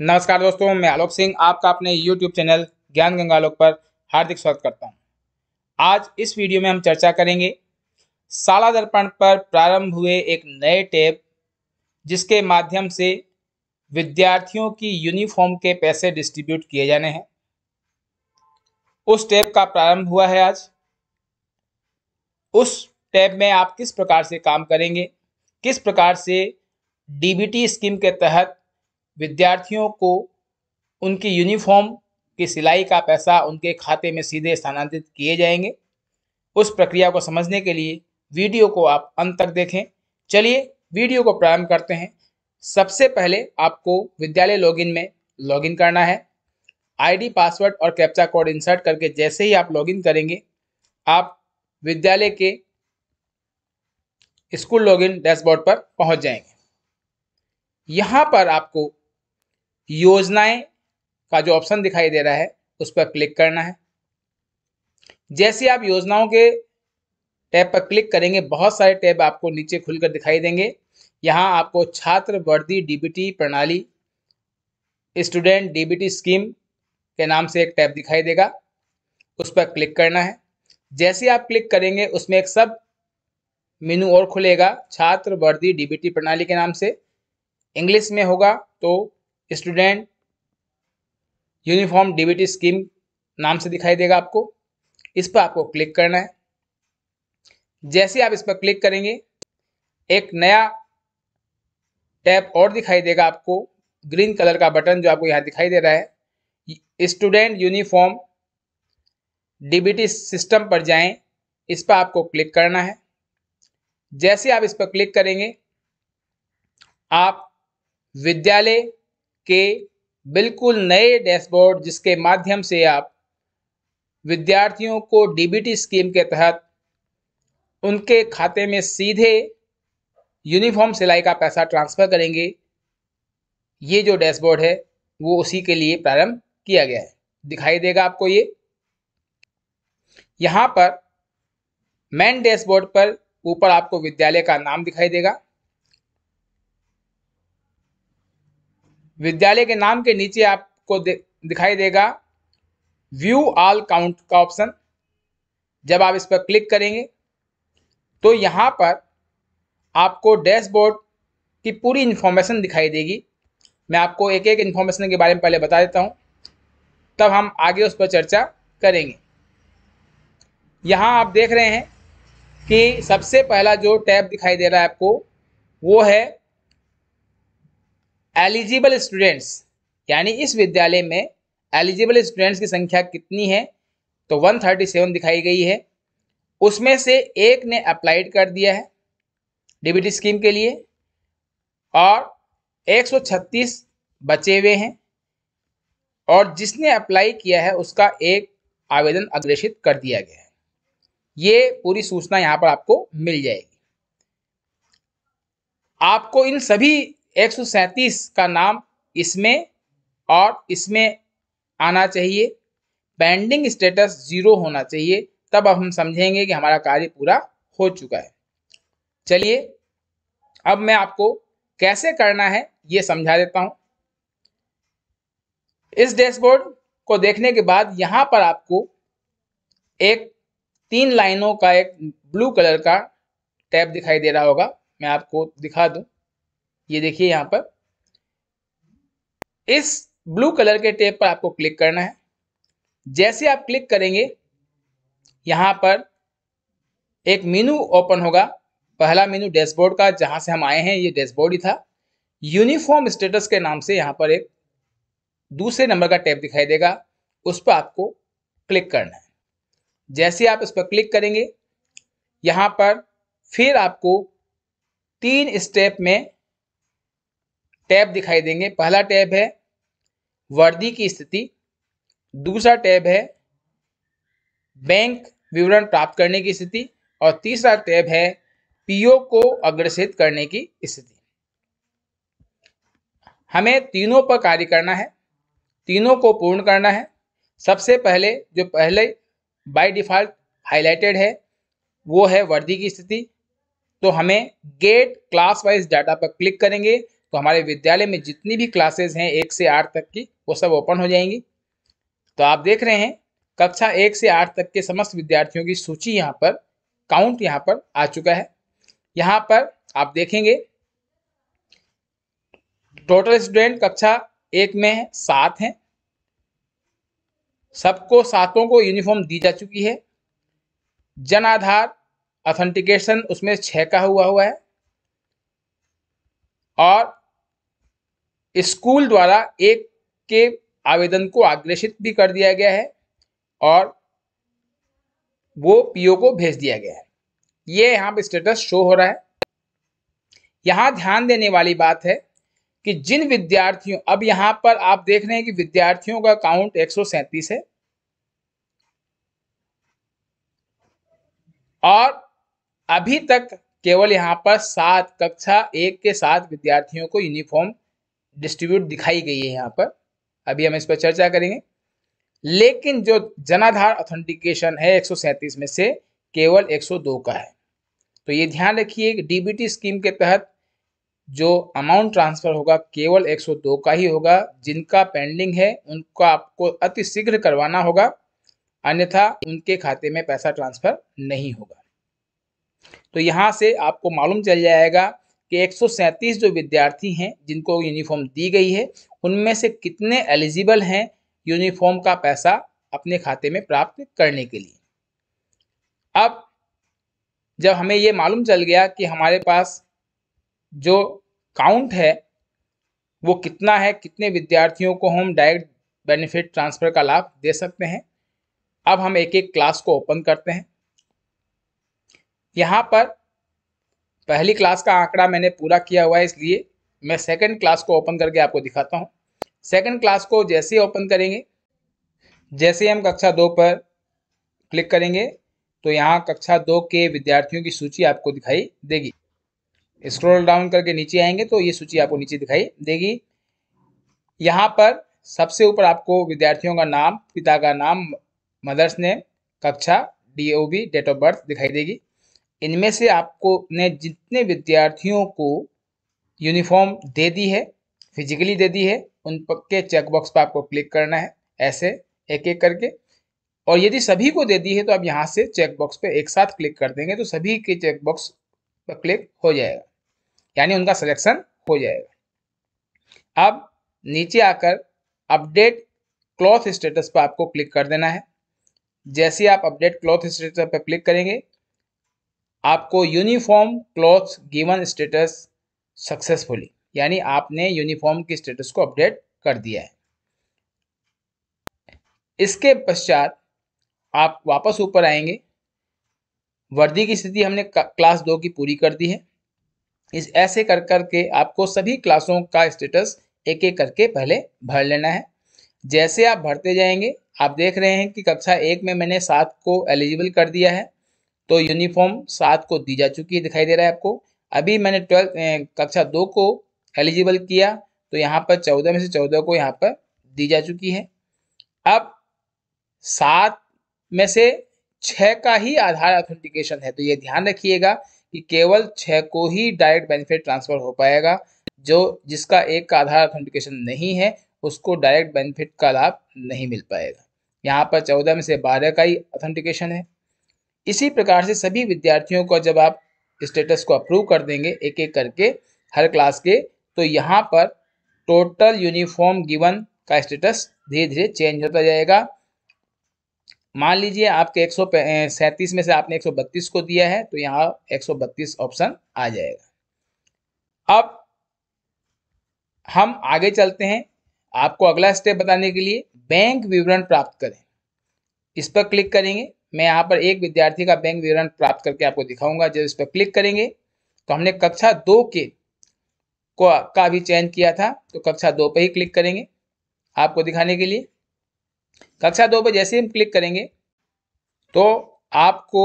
नमस्कार दोस्तों मैं आलोक सिंह आपका अपने YouTube चैनल ज्ञान गंगा आलोक पर हार्दिक स्वागत करता हूं। आज इस वीडियो में हम चर्चा करेंगे साला दर्पण पर प्रारंभ हुए एक नए टैब जिसके माध्यम से विद्यार्थियों की यूनिफॉर्म के पैसे डिस्ट्रीब्यूट किए जाने हैं उस टैब का प्रारंभ हुआ है आज उस टैब में आप किस प्रकार से काम करेंगे किस प्रकार से डीबीटी स्कीम के तहत विद्यार्थियों को उनकी यूनिफॉर्म की सिलाई का पैसा उनके खाते में सीधे स्थानांतरित किए जाएंगे उस प्रक्रिया को समझने के लिए वीडियो को आप अंत तक देखें चलिए वीडियो को प्रारंभ करते हैं सबसे पहले आपको विद्यालय लॉगिन में लॉगिन करना है आईडी पासवर्ड और कैप्चा कोड इंसर्ट करके जैसे ही आप लॉगिन करेंगे आप विद्यालय के स्कूल लॉगिन डैशबोर्ड पर पहुंच जाएंगे यहाँ पर आपको योजनाएं का जो ऑप्शन दिखाई दे रहा है उस पर क्लिक करना है जैसे आप योजनाओं के टैब पर क्लिक करेंगे बहुत सारे टैब आपको नीचे खुलकर दिखाई देंगे यहाँ आपको छात्र वर्दी डीबीटी प्रणाली स्टूडेंट डीबीटी स्कीम के नाम से एक टैब दिखाई देगा उस पर क्लिक करना है जैसे आप क्लिक करेंगे उसमें एक सब मेनू और खुलेगा छात्र वर्दी डीबीटी प्रणाली के नाम से इंग्लिश में होगा तो स्टूडेंट यूनिफॉर्म डीबीटी स्कीम नाम से दिखाई देगा आपको इस पर आपको क्लिक करना है जैसे आप इस पर क्लिक करेंगे एक नया टैब और दिखाई देगा आपको ग्रीन कलर का बटन जो आपको यहाँ दिखाई दे रहा है स्टूडेंट यूनिफॉर्म डीबीटी सिस्टम पर जाएं इस पर आपको क्लिक करना है जैसे आप इस पर क्लिक करेंगे आप विद्यालय के बिल्कुल नए डैशबोर्ड जिसके माध्यम से आप विद्यार्थियों को डीबीटी स्कीम के तहत उनके खाते में सीधे यूनिफॉर्म सिलाई का पैसा ट्रांसफ़र करेंगे ये जो डैशबोर्ड है वो उसी के लिए प्रारंभ किया गया है दिखाई देगा आपको ये यहाँ पर मेन डैशबोर्ड पर ऊपर आपको विद्यालय का नाम दिखाई देगा विद्यालय के नाम के नीचे आपको दिखाई देगा व्यू ऑल काउंट का ऑप्शन जब आप इस पर क्लिक करेंगे तो यहाँ पर आपको डैशबोर्ड की पूरी इन्फॉर्मेशन दिखाई देगी मैं आपको एक एक इन्फॉर्मेशन के बारे में पहले बता देता हूँ तब हम आगे उस पर चर्चा करेंगे यहाँ आप देख रहे हैं कि सबसे पहला जो टैब दिखाई दे रहा है आपको वो है एलिजिबल स्टूडेंट्स यानी इस विद्यालय में एलिजिबल स्टूडेंट्स की संख्या कितनी है तो 137 दिखाई गई है उसमें से एक ने अप्लाइड कर दिया है डीबीटी स्कीम के लिए और 136 बचे हुए हैं और जिसने अप्लाई किया है उसका एक आवेदन अग्रेषित कर दिया गया है ये पूरी सूचना यहाँ पर आपको मिल जाएगी आपको इन सभी एक का नाम इसमें और इसमें आना चाहिए पेंडिंग स्टेटस जीरो होना चाहिए तब अब हम समझेंगे कि हमारा कार्य पूरा हो चुका है चलिए अब मैं आपको कैसे करना है ये समझा देता हूं इस डैशबोर्ड को देखने के बाद यहां पर आपको एक तीन लाइनों का एक ब्लू कलर का टैब दिखाई दे रहा होगा मैं आपको दिखा दूं ये देखिए यहां पर इस ब्लू कलर के टेप पर आपको क्लिक करना है जैसे आप क्लिक करेंगे यहां पर एक मेनू ओपन होगा पहला मेनू डैशबोर्ड का जहां से हम आए हैं ये डैशबोर्ड ही था यूनिफॉर्म स्टेटस के नाम से यहां पर एक दूसरे नंबर का टैब दिखाई देगा उस पर आपको क्लिक करना है जैसे आप इस पर क्लिक करेंगे यहां पर फिर आपको तीन स्टेप में टैब दिखाई देंगे पहला टैब है वर्दी की स्थिति दूसरा टैब है बैंक विवरण प्राप्त करने की स्थिति और तीसरा टैब है पीओ को अग्रसित करने की स्थिति हमें तीनों पर कार्य करना है तीनों को पूर्ण करना है सबसे पहले जो पहले बाय डिफॉल्ट हाईलाइटेड है वो है वर्दी की स्थिति तो हमें गेट क्लास वाइज डाटा पर क्लिक करेंगे तो हमारे विद्यालय में जितनी भी क्लासेस हैं एक से आठ तक की वो सब ओपन हो जाएंगी तो आप देख रहे हैं कक्षा एक से आठ तक के समस्त विद्यार्थियों की सूची यहाँ पर काउंट यहाँ पर आ चुका है यहाँ पर आप देखेंगे टोटल स्टूडेंट कक्षा एक में है सात हैं सबको सातों को यूनिफॉर्म दी जा चुकी है जन आधार ऑथेंटिकेशन उसमें छः का हुआ हुआ है और स्कूल द्वारा एक के आवेदन को अग्रेषित भी कर दिया गया है और वो पीओ को भेज दिया गया है ये यहाँ पे स्टेटस शो हो रहा है यहाँ ध्यान देने वाली बात है कि जिन विद्यार्थियों अब यहाँ पर आप देख रहे हैं कि विद्यार्थियों का काउंट एक है और अभी तक केवल यहाँ पर सात कक्षा एक के सात विद्यार्थियों को यूनिफॉर्म डिस्ट्रीब्यूट दिखाई गई है यहाँ पर अभी हम इस पर चर्चा करेंगे लेकिन जो जनाधार ऑथेंटिकेशन है 137 में से केवल 102 का है तो ये ध्यान रखिए डीबीटी स्कीम के तहत जो अमाउंट ट्रांसफर होगा केवल 102 का ही होगा जिनका पेंडिंग है उनको आपको अति शीघ्र करवाना होगा अन्यथा उनके खाते में पैसा ट्रांसफर नहीं होगा तो यहाँ से आपको मालूम चल जाएगा कि 137 जो विद्यार्थी हैं जिनको यूनिफॉर्म दी गई है उनमें से कितने एलिजिबल हैं यूनिफॉर्म का पैसा अपने खाते में प्राप्त करने के लिए अब जब हमें ये मालूम चल गया कि हमारे पास जो काउंट है वो कितना है कितने विद्यार्थियों को हम डायरेक्ट बेनिफिट ट्रांसफ़र का लाभ दे सकते हैं अब हम एक एक क्लास को ओपन करते हैं यहाँ पर पहली क्लास का आंकड़ा मैंने पूरा किया हुआ है इसलिए मैं सेकंड क्लास को ओपन करके आपको दिखाता हूँ सेकंड क्लास को जैसे ही ओपन करेंगे जैसे हम कक्षा दो पर क्लिक करेंगे तो यहाँ कक्षा दो के विद्यार्थियों की सूची आपको दिखाई देगी स्क्रॉल डाउन करके नीचे आएंगे तो ये सूची आपको नीचे दिखाई देगी यहाँ पर सबसे ऊपर आपको विद्यार्थियों का नाम पिता का नाम मदर्स नेम कक्षा D O B date of birth दिखाई देगी इनमें से आपको ने जितने विद्यार्थियों को यूनिफॉर्म दे दी है फिजिकली दे दी है उन पक्के चेकबॉक्स पर आपको क्लिक करना है ऐसे एक एक करके और यदि सभी को दे दी है तो आप यहाँ से चेकबॉक्स पे एक साथ क्लिक कर देंगे तो सभी के चेकबॉक्स पर क्लिक हो जाएगा यानी उनका सिलेक्शन हो जाएगा अब नीचे आकर अपडेट क्लॉथ स्टेटस पर आपको क्लिक कर देना है जैसे आप अपडेट क्लॉथ स्टेटस पर क्लिक करेंगे आपको uniform cloth given status successfully यानी आपने यूनिफॉर्म की स्टेटस को अपडेट कर दिया है इसके पश्चात आप वापस ऊपर आएंगे वर्दी की स्थिति हमने क्लास दो की पूरी कर दी है इस ऐसे कर कर के आपको सभी क्लासों का स्टेटस एक एक करके पहले भर लेना है जैसे आप भरते जाएंगे आप देख रहे हैं कि कक्षा एक में मैंने सात को एलिजिबल कर दिया है तो यूनिफॉर्म सात को दी जा चुकी है दिखाई दे रहा है आपको अभी मैंने ट्वेल्थ कक्षा दो को एलिजिबल किया तो यहाँ पर चौदह में से चौदह को यहाँ पर दी जा चुकी है अब सात में से छः का ही आधार ऑथेंटिकेशन है तो ये ध्यान रखिएगा कि केवल छः को ही डायरेक्ट बेनिफिट ट्रांसफर हो पाएगा जो जिसका एक का आधार ऑथेंटिकेशन नहीं है उसको डायरेक्ट बेनिफिट का लाभ नहीं मिल पाएगा यहाँ पर चौदह में से बारह का ही ऑथेंटिकेशन है इसी प्रकार से सभी विद्यार्थियों का जब आप स्टेटस को अप्रूव कर देंगे एक एक करके हर क्लास के तो यहाँ पर टोटल यूनिफॉर्म गिवन का स्टेटस धीरे धीरे चेंज होता जाएगा मान लीजिए आपके एक सैंतीस में से आपने 132 को दिया है तो यहाँ 132 ऑप्शन आ जाएगा अब हम आगे चलते हैं आपको अगला स्टेप बताने के लिए बैंक विवरण प्राप्त करें इस पर क्लिक करेंगे मैं यहाँ पर एक विद्यार्थी का बैंक विवरण प्राप्त करके आपको दिखाऊंगा जब इस पर क्लिक करेंगे तो हमने कक्षा दो के को का भी चयन किया था तो कक्षा दो पर ही क्लिक करेंगे आपको दिखाने के लिए कक्षा दो पर जैसे हम क्लिक करेंगे तो आपको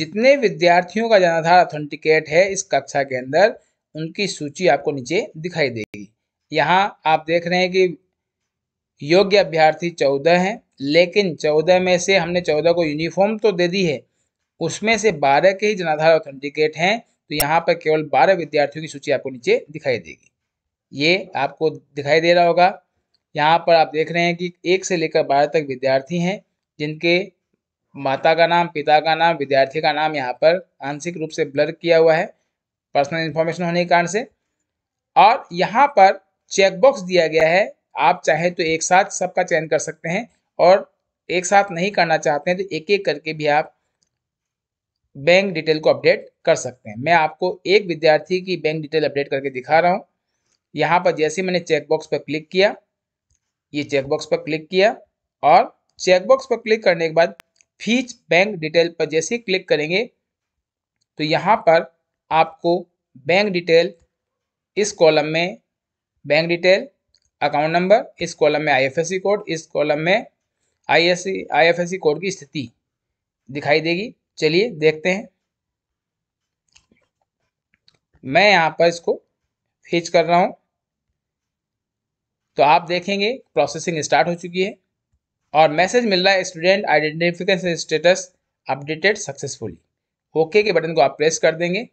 जितने विद्यार्थियों का जनाधार ऑथेंटिकेट है इस कक्षा के अंदर उनकी सूची आपको नीचे दिखाई देगी यहाँ आप देख रहे हैं कि योग्य अभ्यर्थी चौदह हैं लेकिन चौदह में से हमने चौदह को यूनिफॉर्म तो दे दी है उसमें से बारह के ही जनाधार ऑथेंटिकेट हैं तो यहाँ पर केवल बारह विद्यार्थियों की सूची आपको नीचे दिखाई देगी ये आपको दिखाई दे रहा होगा यहाँ पर आप देख रहे हैं कि एक से लेकर बारह तक विद्यार्थी हैं जिनके माता का नाम पिता का नाम विद्यार्थी का नाम यहाँ पर आंशिक रूप से ब्लर किया हुआ है पर्सनल इन्फॉर्मेशन होने के कारण से और यहाँ पर चेकबॉक्स दिया गया है आप चाहे तो एक साथ सबका चयन कर सकते हैं और एक साथ नहीं करना चाहते हैं तो एक एक करके भी आप बैंक डिटेल को अपडेट कर सकते हैं मैं आपको एक विद्यार्थी की बैंक डिटेल अपडेट करके दिखा रहा हूँ यहाँ पर जैसे मैंने चेकबॉक्स पर क्लिक किया ये चेकबॉक्स पर क्लिक किया और चेकबॉक्स पर क्लिक करने के बाद फीच बैंक डिटेल पर जैसे क्लिक करेंगे तो यहाँ पर आपको बैंक डिटेल इस कॉलम में बैंक डिटेल अकाउंट नंबर इस कॉलम में आईएफएससी कोड इस कॉलम में आईएससी आईएफएससी कोड की स्थिति दिखाई देगी चलिए देखते हैं मैं यहाँ पर इसको फेच कर रहा हूँ तो आप देखेंगे प्रोसेसिंग स्टार्ट हो चुकी है और मैसेज मिल रहा है student identification status updated successfully okay के बटन को आप प्रेस कर देंगे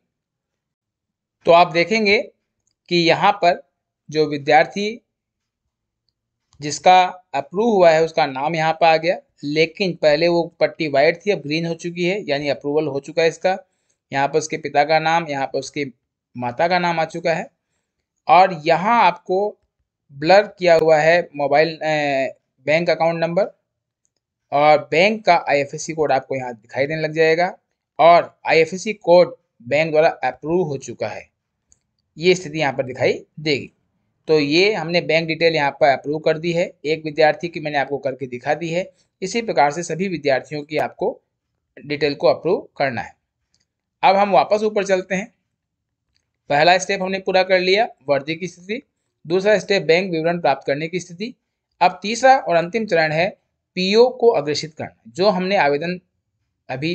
तो आप देखेंगे कि यहाँ पर जो विद्यार्थी जिसका अप्रूव हुआ है उसका नाम यहाँ पर आ गया लेकिन पहले वो पट्टी वाइट थी अब ग्रीन हो चुकी है यानी अप्रूवल हो चुका है इसका यहाँ पर उसके पिता का नाम यहाँ पर उसके माता का नाम आ चुका है और यहाँ आपको ब्लर किया हुआ है मोबाइल बैंक अकाउंट नंबर और बैंक का आईएफएससी कोड आपको यहाँ दिखाई देने लग जाएगा और आईएफएससी कोड बैंक द्वारा अप्रूव हो चुका है ये स्थिति यहाँ पर दिखाई देगी तो ये हमने बैंक डिटेल यहाँ पर अप्रूव कर दी है एक विद्यार्थी की मैंने आपको करके दिखा दी है इसी प्रकार से सभी विद्यार्थियों की आपको डिटेल को अप्रूव करना है अब हम वापस ऊपर चलते हैं पहला स्टेप हमने पूरा कर लिया वर्दी की स्थिति दूसरा स्टेप बैंक विवरण प्राप्त करने की स्थिति अब तीसरा और अंतिम चरण है पीओ को अग्रेषित करना जो हमने आवेदन अभी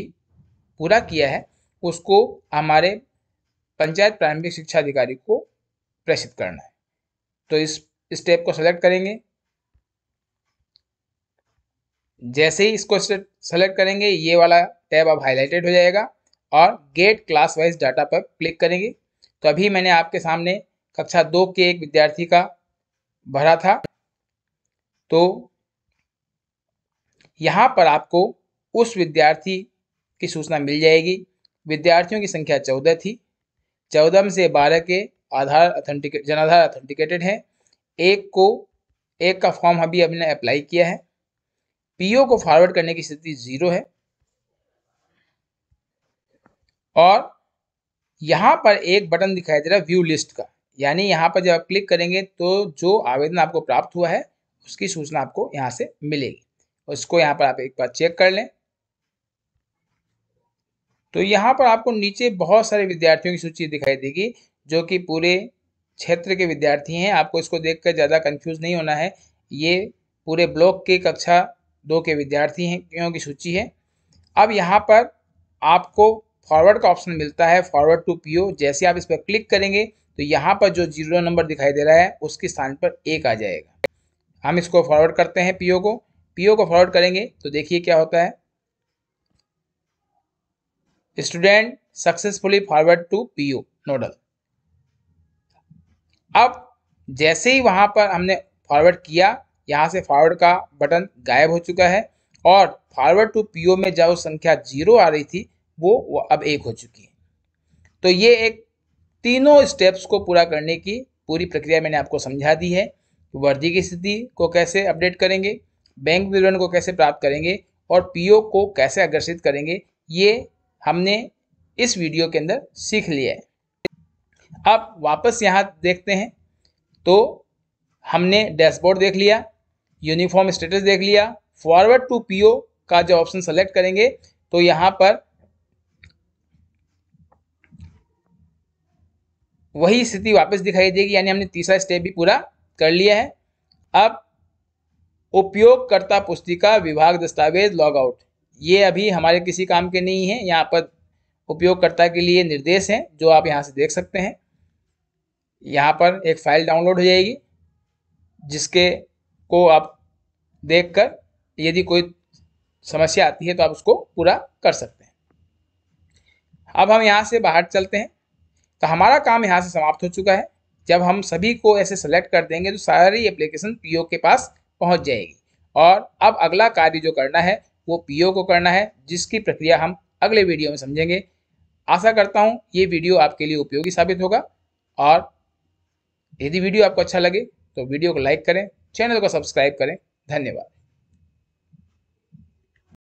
पूरा किया है उसको हमारे पंचायत प्रारंभिक शिक्षा अधिकारी को प्रेषित करना है तो इस स्टेप को सेलेक्ट करेंगे जैसे ही इसको सेलेक्ट करेंगे ये वाला टैब अब हाईलाइटेड हो जाएगा और गेट क्लास वाइज डाटा पर क्लिक करेंगे तो अभी मैंने आपके सामने कक्षा दो के एक विद्यार्थी का भरा था तो यहाँ पर आपको उस विद्यार्थी की सूचना मिल जाएगी विद्यार्थियों की संख्या चौदह थी चौदह में से बारह के आधार अथेंटिकेट जनाधार अथेंटिकेटेड है एक को एक का फॉर्म अभी हमने अप्लाई किया है पीओ को फॉरवर्ड करने की स्थिति जीरो है और यहां पर एक बटन दिखाई दे रहा है व्यू लिस्ट का यानी यहां पर जब आप क्लिक करेंगे तो जो आवेदन आपको प्राप्त हुआ है उसकी सूचना आपको यहां से मिलेगी उसको यहाँ पर आप एक बार चेक कर लें तो यहां पर आपको नीचे बहुत सारे विद्यार्थियों की सूची दिखाई देगी जो कि पूरे क्षेत्र के विद्यार्थी हैं आपको इसको देखकर ज़्यादा कंफ्यूज नहीं होना है ये पूरे ब्लॉक के कक्षा दो के विद्यार्थी हैं की सूची है अब यहाँ पर आपको फॉरवर्ड का ऑप्शन मिलता है फॉरवर्ड टू पीओ जैसे आप इस पर क्लिक करेंगे तो यहाँ पर जो जीरो नंबर दिखाई दे रहा है उसके स्थान पर एक आ जाएगा हम इसको फॉरवर्ड करते हैं पीओ को पीओ को फॉरवर्ड करेंगे तो देखिए क्या होता है student successfully forward to PO nodal अब जैसे ही वहाँ पर हमने फॉरवर्ड किया यहाँ से फॉरवर्ड का बटन गायब हो चुका है और फॉरवर्ड टू पीओ में जब संख्या जीरो आ रही थी वो, वो अब एक हो चुकी है तो ये एक तीनों स्टेप्स को पूरा करने की पूरी प्रक्रिया मैंने आपको समझा दी है वर्दी की स्थिति को कैसे अपडेट करेंगे बैंक विवरण को कैसे प्राप्त करेंगे और पीओ को कैसे आकर्षित करेंगे ये हमने इस वीडियो के अंदर सीख लिया है अब वापस यहाँ देखते हैं तो हमने डैशबोर्ड देख लिया यूनिफॉर्म स्टेटस देख लिया फॉरवर्ड टू पीओ का जो ऑप्शन सेलेक्ट करेंगे तो यहाँ पर वही स्थिति वापस दिखाई देगी यानी हमने तीसरा स्टेप भी पूरा कर लिया है अब उपयोगकर्ता पुस्तिका विभाग दस्तावेज लॉग आउट ये अभी हमारे किसी काम के नहीं है यहाँ पर उपयोगकर्ता के लिए निर्देश हैं जो आप यहाँ से देख सकते हैं यहाँ पर एक फ़ाइल डाउनलोड हो जाएगी जिसके को आप देखकर यदि कोई समस्या आती है तो आप उसको पूरा कर सकते हैं अब हम यहाँ से बाहर चलते हैं तो हमारा काम यहाँ से समाप्त हो चुका है जब हम सभी को ऐसे सेलेक्ट कर देंगे तो सारी एप्लीकेशन पीओ के पास पहुँच जाएगी और अब अगला कार्य जो करना है वो पीओ को करना है जिसकी प्रक्रिया हम अगले वीडियो में समझेंगे आशा करता हूँ ये वीडियो आपके लिए उपयोगी साबित होगा और यदि वीडियो आपको अच्छा लगे तो वीडियो को लाइक करें चैनल को सब्सक्राइब करें धन्यवाद